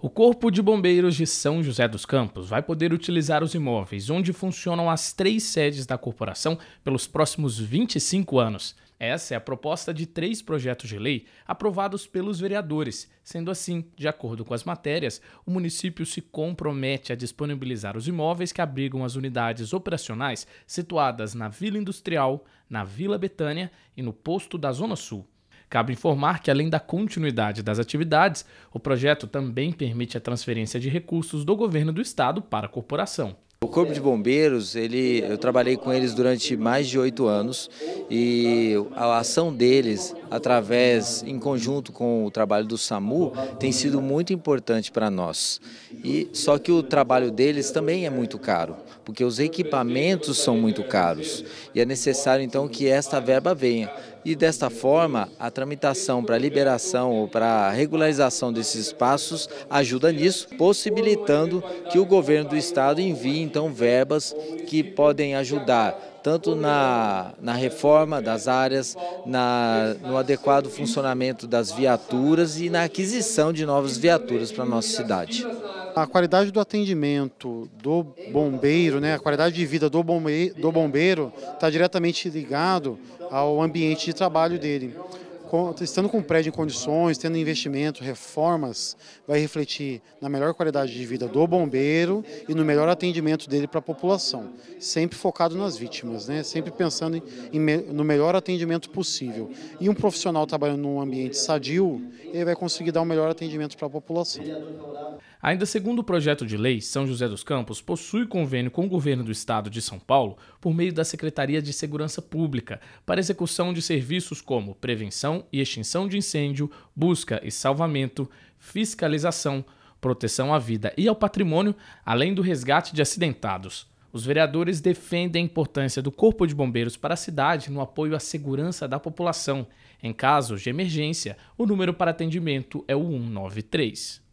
O Corpo de Bombeiros de São José dos Campos vai poder utilizar os imóveis onde funcionam as três sedes da corporação pelos próximos 25 anos. Essa é a proposta de três projetos de lei aprovados pelos vereadores. Sendo assim, de acordo com as matérias, o município se compromete a disponibilizar os imóveis que abrigam as unidades operacionais situadas na Vila Industrial, na Vila Betânia e no Posto da Zona Sul. Cabe informar que, além da continuidade das atividades, o projeto também permite a transferência de recursos do governo do estado para a corporação. O Corpo de Bombeiros, ele, eu trabalhei com eles durante mais de oito anos e a ação deles, através, em conjunto com o trabalho do SAMU, tem sido muito importante para nós. E Só que o trabalho deles também é muito caro, porque os equipamentos são muito caros e é necessário então que esta verba venha e desta forma a tramitação para liberação ou para regularização desses espaços ajuda nisso, possibilitando que o governo do estado envie então verbas que podem ajudar tanto na, na reforma das áreas, na, no adequado funcionamento das viaturas e na aquisição de novas viaturas para a nossa cidade. A qualidade do atendimento do bombeiro, né, a qualidade de vida do bombeiro está diretamente ligado ao ambiente de trabalho dele estando com o prédio em condições, tendo investimento, reformas, vai refletir na melhor qualidade de vida do bombeiro e no melhor atendimento dele para a população. Sempre focado nas vítimas, né? sempre pensando em, no melhor atendimento possível. E um profissional trabalhando num ambiente sadio, ele vai conseguir dar o um melhor atendimento para a população. Ainda segundo o projeto de lei, São José dos Campos possui convênio com o governo do estado de São Paulo por meio da Secretaria de Segurança Pública para execução de serviços como prevenção prevenção e extinção de incêndio, busca e salvamento, fiscalização, proteção à vida e ao patrimônio, além do resgate de acidentados. Os vereadores defendem a importância do Corpo de Bombeiros para a cidade no apoio à segurança da população. Em casos de emergência, o número para atendimento é o 193.